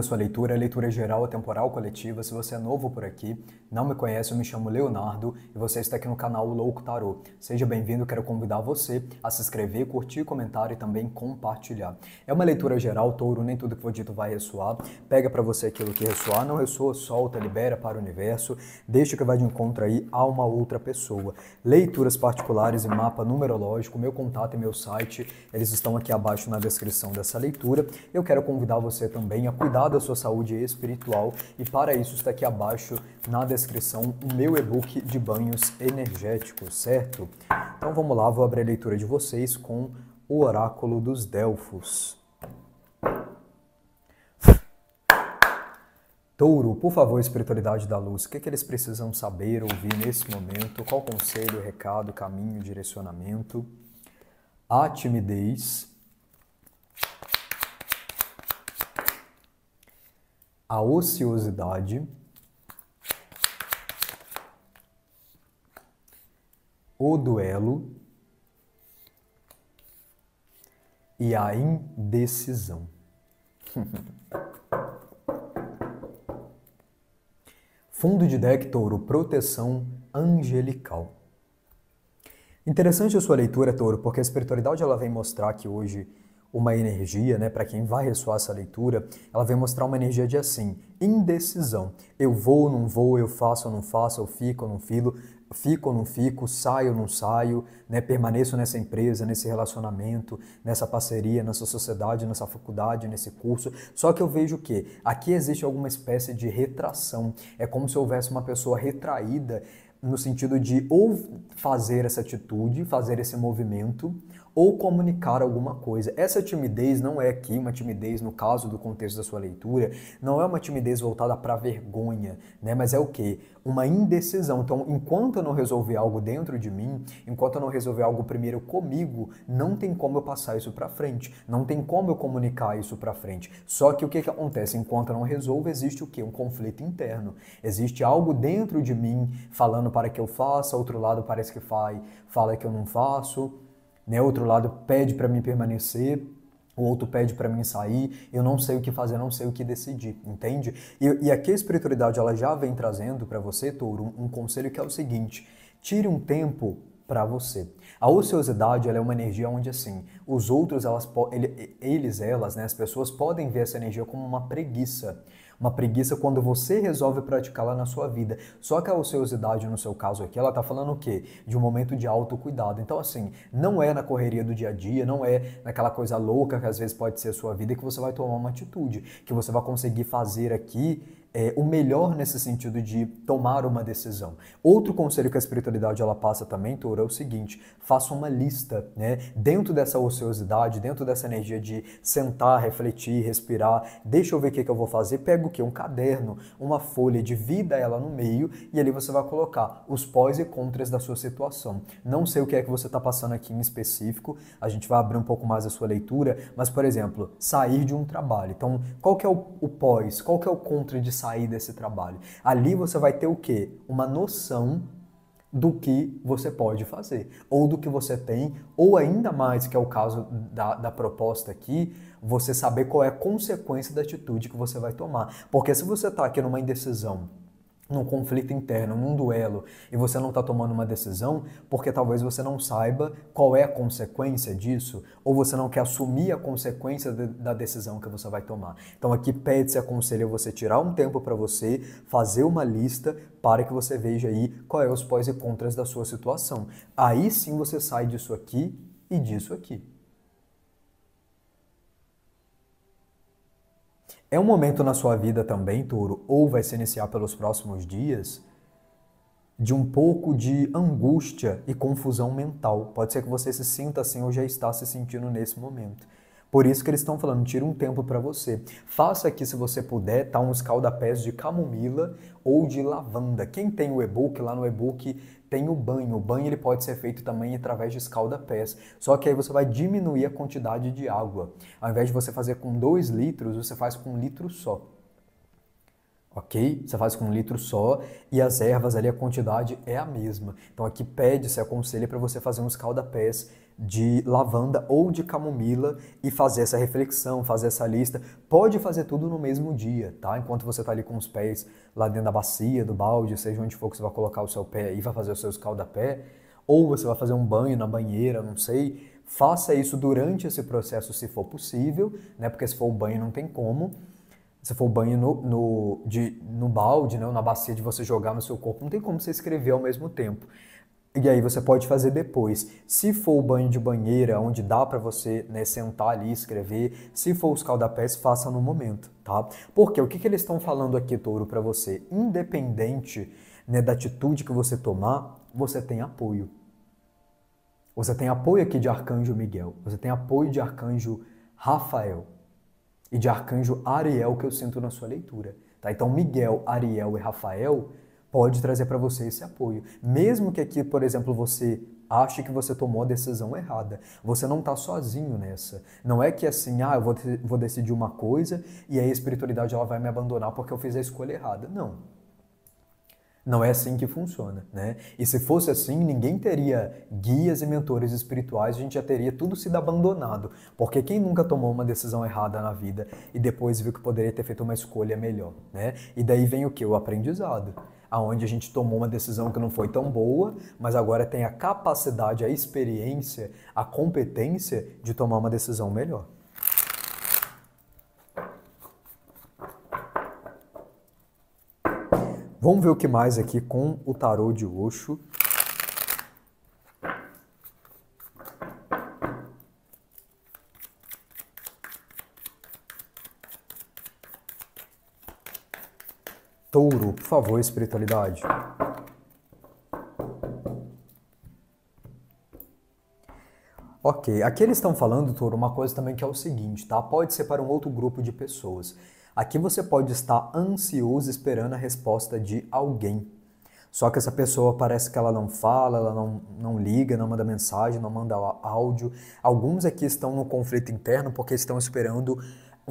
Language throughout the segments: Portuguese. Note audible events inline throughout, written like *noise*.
a sua leitura, a leitura geral, temporal, coletiva. Se você é novo por aqui, não me conhece, eu me chamo Leonardo e você está aqui no canal Louco Tarô. Seja bem-vindo, quero convidar você a se inscrever, curtir, comentar e também compartilhar. É uma leitura geral, touro, nem tudo que for dito vai ressoar. Pega para você aquilo que ressoar, não ressoa, solta, libera para o universo, deixa que vai de encontro aí a uma outra pessoa. Leituras particulares e mapa numerológico, meu contato e meu site, eles estão aqui abaixo na descrição dessa leitura. Eu quero convidar você também a cuidar da sua saúde espiritual e para isso está aqui abaixo na descrição o meu e-book de banhos energéticos, certo? Então vamos lá, vou abrir a leitura de vocês com o oráculo dos Delfos. Touro, por favor, espiritualidade da luz, o que, é que eles precisam saber, ouvir nesse momento? Qual conselho, recado, caminho, direcionamento? A timidez, a ociosidade, o duelo e a indecisão. *laughs* Fundo de deck touro, proteção angelical. Interessante a sua leitura, touro, porque a espiritualidade ela vem mostrar que hoje uma energia, né, para quem vai ressoar essa leitura, ela vem mostrar uma energia de assim, indecisão. Eu vou ou não vou, eu faço ou não faço, eu fico ou não fico, fico ou não fico, saio ou não saio, né, permaneço nessa empresa, nesse relacionamento, nessa parceria, nessa sociedade, nessa faculdade, nesse curso. Só que eu vejo que aqui existe alguma espécie de retração. É como se houvesse uma pessoa retraída no sentido de ou fazer essa atitude, fazer esse movimento, ou comunicar alguma coisa. Essa timidez não é aqui uma timidez no caso do contexto da sua leitura, não é uma timidez voltada para vergonha, né? Mas é o que? Uma indecisão. Então, enquanto eu não resolver algo dentro de mim, enquanto eu não resolver algo primeiro comigo, não tem como eu passar isso para frente, não tem como eu comunicar isso para frente. Só que o que, que acontece enquanto eu não resolvo, existe o que? Um conflito interno. Existe algo dentro de mim falando para que eu faça, outro lado parece que faz, fala que eu não faço né? Outro lado pede para mim permanecer, o outro pede para mim sair, eu não sei o que fazer, não sei o que decidir, entende? E, e aqui a espiritualidade ela já vem trazendo para você, Touro, um, um conselho que é o seguinte: tire um tempo para você. A ociosidade ela é uma energia onde assim, os outros elas eles elas, né, as pessoas podem ver essa energia como uma preguiça. Uma preguiça quando você resolve praticá-la na sua vida. Só que a ociosidade, no seu caso aqui, ela tá falando o quê? De um momento de autocuidado. Então, assim, não é na correria do dia a dia, não é naquela coisa louca que às vezes pode ser a sua vida que você vai tomar uma atitude, que você vai conseguir fazer aqui é, o melhor nesse sentido de tomar uma decisão. Outro conselho que a espiritualidade ela passa também, Touro, é o seguinte: faça uma lista, né? Dentro dessa ociosidade, dentro dessa energia de sentar, refletir, respirar, deixa eu ver o que, que eu vou fazer, pega o que? Um caderno, uma folha, divida ela no meio e ali você vai colocar os pós e contras da sua situação. Não sei o que é que você está passando aqui em específico, a gente vai abrir um pouco mais a sua leitura, mas, por exemplo, sair de um trabalho. Então, qual que é o, o pós, qual que é o contra de sair desse trabalho. Ali você vai ter o quê? Uma noção do que você pode fazer, ou do que você tem, ou ainda mais, que é o caso da, da proposta aqui, você saber qual é a consequência da atitude que você vai tomar. Porque se você está aqui numa indecisão num conflito interno, num duelo, e você não está tomando uma decisão porque talvez você não saiba qual é a consequência disso, ou você não quer assumir a consequência de, da decisão que você vai tomar. Então aqui pede-se aconselho você tirar um tempo para você, fazer uma lista para que você veja aí qual é os pós e contras da sua situação. Aí sim você sai disso aqui e disso aqui. É um momento na sua vida também, Touro, ou vai se iniciar pelos próximos dias, de um pouco de angústia e confusão mental. Pode ser que você se sinta assim ou já está se sentindo nesse momento. Por isso que eles estão falando, tira um tempo para você. Faça aqui, se você puder, tá uns calda-pés de camomila ou de lavanda. Quem tem o e-book, lá no e-book tem o banho. O banho ele pode ser feito também através de escalda-pés. Só que aí você vai diminuir a quantidade de água. Ao invés de você fazer com 2 litros, você faz com um litro só. Ok? Você faz com um litro só e as ervas ali, a quantidade é a mesma. Então aqui pede-se, aconselha para você fazer um escalda-pés de lavanda ou de camomila e fazer essa reflexão, fazer essa lista. Pode fazer tudo no mesmo dia, tá? Enquanto você está ali com os pés lá dentro da bacia, do balde, seja onde for que você vai colocar o seu pé e vai fazer o seu escaldapé, ou você vai fazer um banho na banheira, não sei. Faça isso durante esse processo, se for possível, né? Porque se for o banho não tem como. Se for o banho no, no, de, no balde, né? Ou na bacia de você jogar no seu corpo, não tem como você escrever ao mesmo tempo. E aí você pode fazer depois. Se for o banho de banheira, onde dá para você né, sentar ali e escrever, se for os caldapés, faça no momento, tá? Porque o que, que eles estão falando aqui, Touro, para você? Independente né, da atitude que você tomar, você tem apoio. Você tem apoio aqui de Arcanjo Miguel, você tem apoio de Arcanjo Rafael e de Arcanjo Ariel que eu sinto na sua leitura. Tá? Então, Miguel, Ariel e Rafael pode trazer para você esse apoio. Mesmo que aqui, por exemplo, você ache que você tomou a decisão errada. Você não está sozinho nessa. Não é que assim, ah, eu vou, vou decidir uma coisa e aí a espiritualidade ela vai me abandonar porque eu fiz a escolha errada. Não. Não é assim que funciona, né? E se fosse assim, ninguém teria guias e mentores espirituais, a gente já teria tudo sido abandonado. Porque quem nunca tomou uma decisão errada na vida e depois viu que poderia ter feito uma escolha melhor, né? E daí vem o que? O aprendizado aonde a gente tomou uma decisão que não foi tão boa, mas agora tem a capacidade, a experiência, a competência de tomar uma decisão melhor. Vamos ver o que mais aqui com o tarô de Osho Touro, por favor, espiritualidade. Ok, aqui eles estão falando, Touro, uma coisa também que é o seguinte, tá? Pode ser para um outro grupo de pessoas. Aqui você pode estar ansioso esperando a resposta de alguém. Só que essa pessoa parece que ela não fala, ela não, não liga, não manda mensagem, não manda áudio. Alguns aqui estão no conflito interno porque estão esperando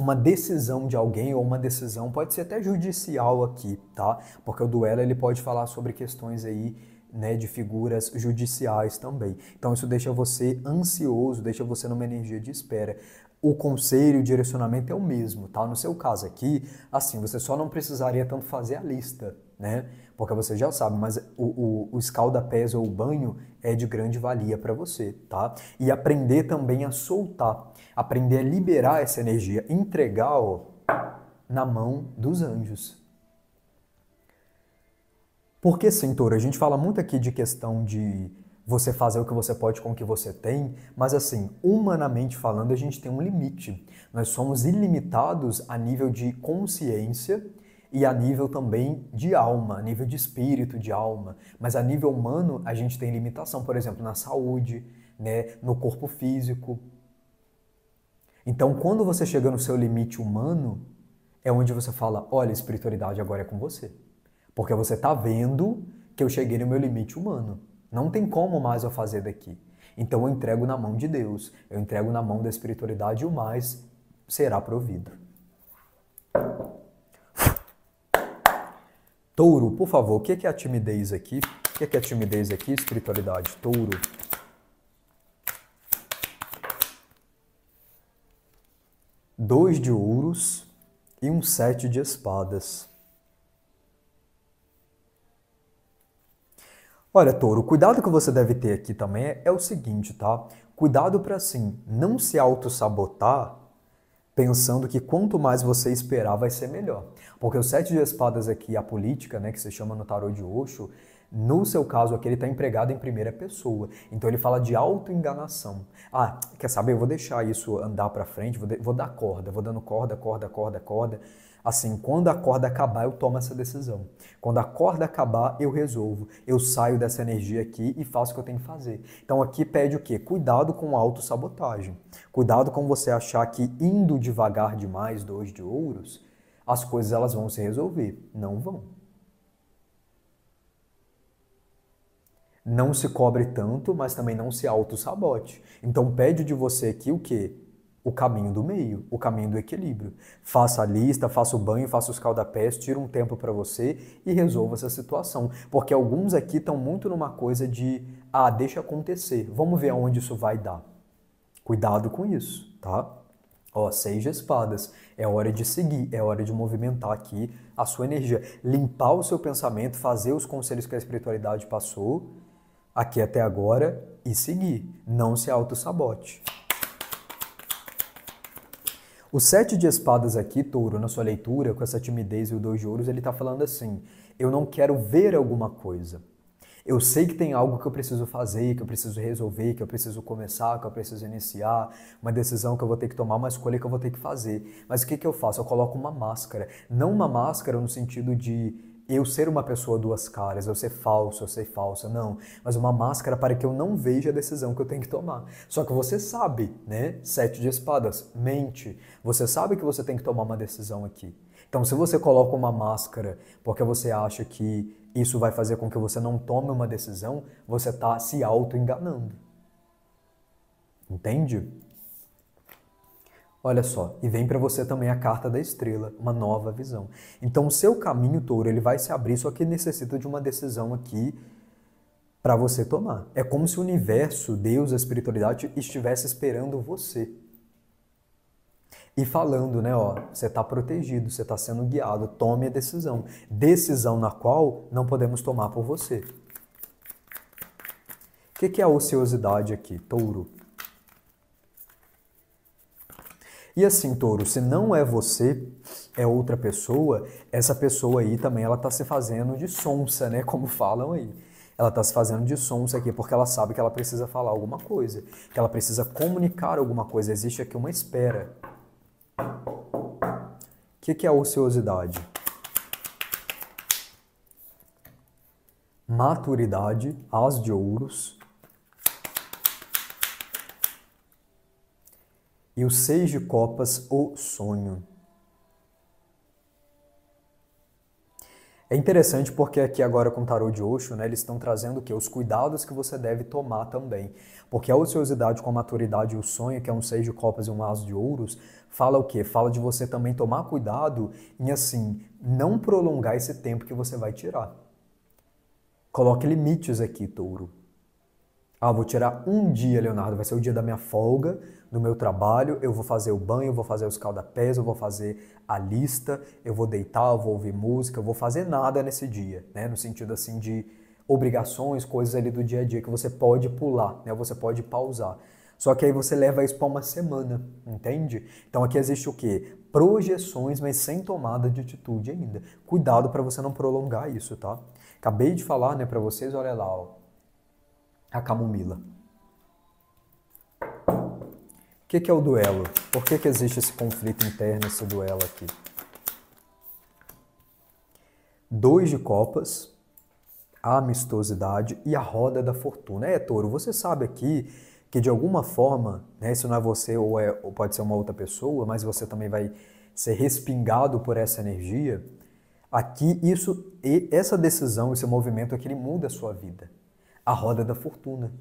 uma decisão de alguém ou uma decisão pode ser até judicial aqui, tá? Porque o duelo ele pode falar sobre questões aí né, de figuras judiciais também. Então isso deixa você ansioso, deixa você numa energia de espera. O conselho e o direcionamento é o mesmo, tá? No seu caso aqui, assim, você só não precisaria tanto fazer a lista, né? porque você já sabe, mas o, o, o escaldapés ou o banho é de grande valia para você, tá? E aprender também a soltar, aprender a liberar essa energia, entregar ó, na mão dos anjos. Porque, cintura, a gente fala muito aqui de questão de você fazer o que você pode com o que você tem, mas assim, humanamente falando, a gente tem um limite. Nós somos ilimitados a nível de consciência e a nível também de alma, a nível de espírito, de alma. Mas a nível humano, a gente tem limitação, por exemplo, na saúde, né, no corpo físico. Então, quando você chega no seu limite humano, é onde você fala: olha, espiritualidade agora é com você. Porque você está vendo que eu cheguei no meu limite humano. Não tem como mais eu fazer daqui. Então eu entrego na mão de Deus, eu entrego na mão da espiritualidade e o mais será provido. Touro, por favor, o é que é a timidez aqui? O que é a é timidez aqui? Espiritualidade, touro. Dois de ouros e um sete de espadas. Olha, touro, o cuidado que você deve ter aqui também é o seguinte, tá? Cuidado para, assim, não se auto-sabotar pensando que quanto mais você esperar, vai ser melhor. Porque o sete de espadas aqui, a política, né, que se chama no tarô de Osho, no seu caso aqui, ele está empregado em primeira pessoa. Então ele fala de autoenganação. Ah, quer saber? Eu vou deixar isso andar para frente, vou, vou dar corda, vou dando corda, corda, corda, corda Assim, quando a corda acabar, eu tomo essa decisão. Quando a corda acabar, eu resolvo. Eu saio dessa energia aqui e faço o que eu tenho que fazer. Então aqui pede o quê? Cuidado com a autossabotagem. Cuidado com você achar que indo devagar demais, dois de ouros, as coisas elas vão se resolver. Não vão. Não se cobre tanto, mas também não se autossabote. Então pede de você aqui o quê? o caminho do meio, o caminho do equilíbrio. Faça a lista, faça o banho, faça os calda-pés, tira um tempo para você e resolva essa situação. Porque alguns aqui estão muito numa coisa de, ah, deixa acontecer, vamos ver aonde isso vai dar. Cuidado com isso, tá? Ó, seis de espadas. É hora de seguir, é hora de movimentar aqui a sua energia. Limpar o seu pensamento, fazer os conselhos que a espiritualidade passou aqui até agora e seguir. Não se auto-sabote. O sete de espadas aqui, touro, na sua leitura, com essa timidez e o dois de ouros, ele está falando assim, eu não quero ver alguma coisa. Eu sei que tem algo que eu preciso fazer, que eu preciso resolver, que eu preciso começar, que eu preciso iniciar, uma decisão que eu vou ter que tomar, uma escolha que eu vou ter que fazer. Mas o que, que eu faço? Eu coloco uma máscara. Não uma máscara no sentido de eu ser uma pessoa duas caras, eu ser falso, eu ser falsa, não. Mas uma máscara para que eu não veja a decisão que eu tenho que tomar. Só que você sabe, né? Sete de espadas, mente. Você sabe que você tem que tomar uma decisão aqui. Então, se você coloca uma máscara porque você acha que isso vai fazer com que você não tome uma decisão, você está se auto-enganando. Entende? Olha só, e vem para você também a carta da estrela, uma nova visão. Então o seu caminho, touro, ele vai se abrir, só que necessita de uma decisão aqui para você tomar. É como se o universo, Deus, a espiritualidade estivesse esperando você. E falando, né, ó, você está protegido, você está sendo guiado, tome a decisão. Decisão na qual não podemos tomar por você. O que, que é a ociosidade aqui, touro? E assim, touro, se não é você, é outra pessoa, essa pessoa aí também ela tá se fazendo de sonsa, né? Como *laughs* falam aí. Ela tá se fazendo de sonsa aqui porque ela sabe que ela precisa falar alguma coisa, que ela precisa comunicar alguma coisa. Existe aqui uma espera. O que, que é a ociosidade? Maturidade, as de ouros, e o Seis de Copas, o sonho. É interessante porque aqui agora com o tarô de Osho, né, eles estão trazendo o quê? Os cuidados que você deve tomar também. Porque a ociosidade com a maturidade e o sonho, que é um seis de copas e um as de ouros, fala o quê? Fala de você também tomar cuidado em, assim, não prolongar esse tempo que você vai tirar. Coloque limites aqui, touro. Ah, vou tirar um dia, Leonardo, vai ser o dia da minha folga, do meu trabalho, eu vou fazer o banho, eu vou fazer os calda-pés, eu vou fazer a lista, eu vou deitar, eu vou ouvir música, eu vou fazer nada nesse dia, né? No sentido assim de obrigações, coisas ali do dia a dia que você pode pular, né? Você pode pausar. Só que aí você leva isso para uma semana, entende? Então aqui existe o quê? Projeções, mas sem tomada de atitude ainda. Cuidado para você não prolongar isso, tá? Acabei de falar, né, para vocês, olha lá, ó a camomila. O que, que, é o duelo? Por que, que existe esse conflito interno, esse duelo aqui? Dois de copas, a amistosidade e a roda da fortuna. É, Touro, você sabe aqui que de alguma forma, né, isso não é você ou, é, ou pode ser uma outra pessoa, mas você também vai ser respingado por essa energia. Aqui, isso, essa decisão, esse movimento aqui, ele muda a sua vida a roda da fortuna.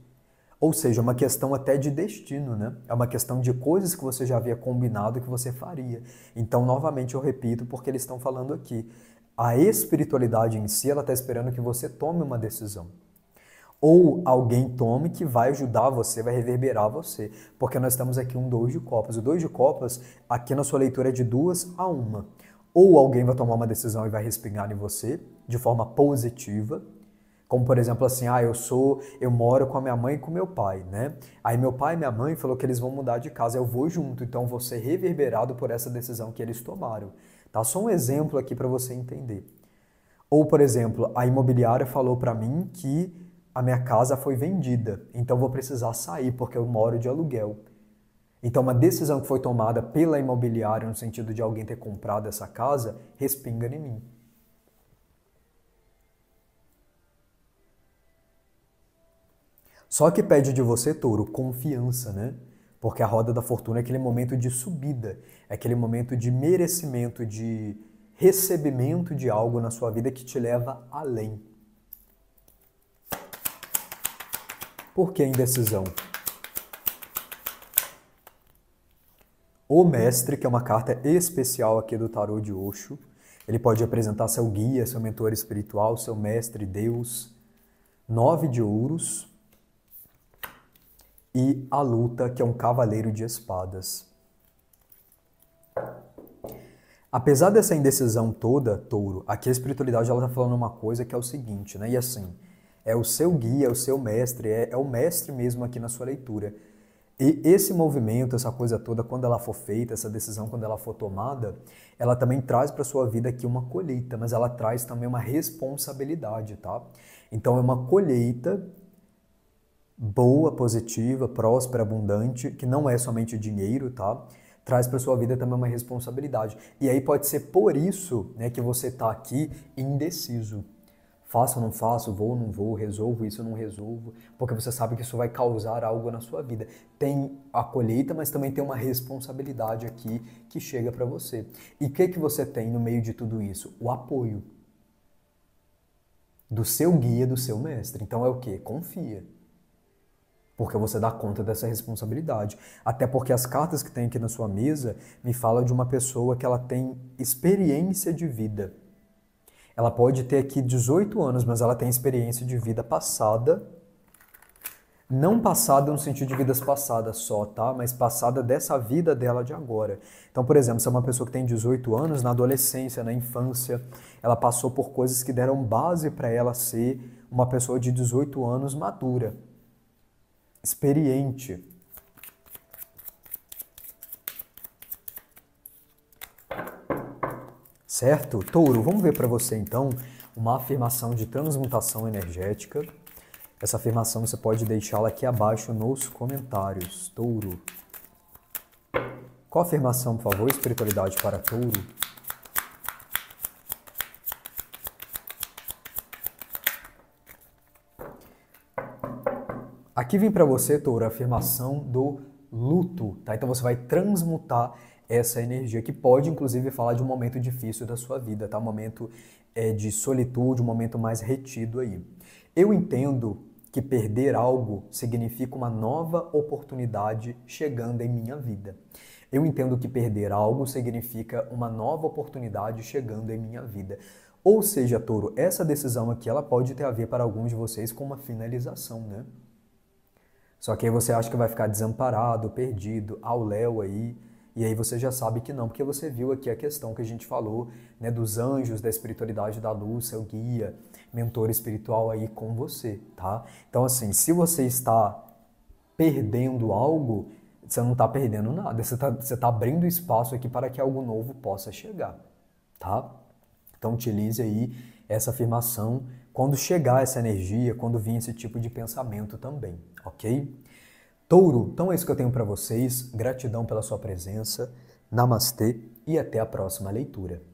Ou seja, é uma questão até de destino, né? É uma questão de coisas que você já havia combinado que você faria. Então, novamente, eu repito porque eles estão falando aqui. A espiritualidade em si, ela está esperando que você tome uma decisão. Ou alguém tome que vai ajudar você, vai reverberar você. Porque nós estamos aqui um dois de copas. O dois de copas, aqui na sua leitura, é de duas a uma. Ou alguém vai tomar uma decisão e vai respingar em você de forma positiva, como, por exemplo, assim, ah, eu sou, eu moro com a minha mãe e com meu pai, né? Aí meu pai e minha mãe falou que eles vão mudar de casa, eu vou junto, então vou ser reverberado por essa decisão que eles tomaram. Tá só um exemplo aqui para você entender. Ou, por exemplo, a imobiliária falou para mim que a minha casa foi vendida, então vou precisar sair porque eu moro de aluguel. Então, uma decisão que foi tomada pela imobiliária no sentido de alguém ter comprado essa casa respinga em mim. Só que pede de você, touro, confiança, né? Porque a roda da fortuna é aquele momento de subida, é aquele momento de merecimento, de recebimento de algo na sua vida que te leva além. Por que a indecisão? O Mestre, que é uma carta especial aqui do Tarô de Osho, ele pode representar seu guia, seu mentor espiritual, seu mestre, Deus. Nove de ouros, e a luta, que é um cavaleiro de espadas. Apesar dessa indecisão toda, Touro, aqui a espiritualidade ela está falando uma coisa que é o seguinte, né? E assim, é o seu guia, é o seu mestre, é, é o mestre mesmo aqui na sua leitura. E esse movimento, essa coisa toda, quando ela for feita, essa decisão, quando ela for tomada, ela também traz para sua vida aqui uma colheita, mas ela traz também uma responsabilidade, tá? Então é uma colheita boa, positiva, próspera, abundante, que não é somente dinheiro, tá? Traz para sua vida também uma responsabilidade. E aí pode ser por isso, né, que você tá aqui indeciso. Faço ou não faço, vou ou não vou, resolvo isso ou não resolvo, porque você sabe que isso vai causar algo na sua vida. Tem a colheita, mas também tem uma responsabilidade aqui que chega para você. E o que que você tem no meio de tudo isso? O apoio do seu guia, do seu mestre. Então é o que? Confia porque você dá conta dessa responsabilidade. Até porque as cartas que tem aqui na sua mesa me falam de uma pessoa que ela tem experiência de vida. Ela pode ter aqui 18 anos, mas ela tem experiência de vida passada. Não passada no sentido de vidas passadas só, tá? Mas passada dessa vida dela de agora. Então, por exemplo, se é uma pessoa que tem 18 anos, na adolescência, na infância, ela passou por coisas que deram base para ela ser uma pessoa de 18 anos madura experiente. Certo? Touro, vamos ver para você então uma afirmação de transmutação energética. Essa afirmação você pode deixá-la aqui abaixo nos comentários. Touro. Qual afirmação, por favor, espiritualidade para touro? Aqui vem para você, Touro, a afirmação do luto, tá? Então você vai transmutar essa energia que pode, inclusive, falar de um momento difícil da sua vida, tá? Um momento é, de solitude, um momento mais retido aí. Eu entendo que perder algo significa uma nova oportunidade chegando em minha vida. Eu entendo que perder algo significa uma nova oportunidade chegando em minha vida. Ou seja, Touro, essa decisão aqui ela pode ter a ver para alguns de vocês com uma finalização, né? Só que aí você acha que vai ficar desamparado, perdido, ao léu aí, e aí você já sabe que não, porque você viu aqui a questão que a gente falou, né, dos anjos, da espiritualidade da luz, seu guia, mentor espiritual aí com você, tá? Então assim, se você está perdendo algo, você não está perdendo nada, você está você tá abrindo espaço aqui para que algo novo possa chegar, tá? Então utilize aí essa afirmação quando chegar essa energia, quando vir esse tipo de pensamento também, ok? Touro, então é isso que eu tenho para vocês. Gratidão pela sua presença. Namastê e até a próxima leitura.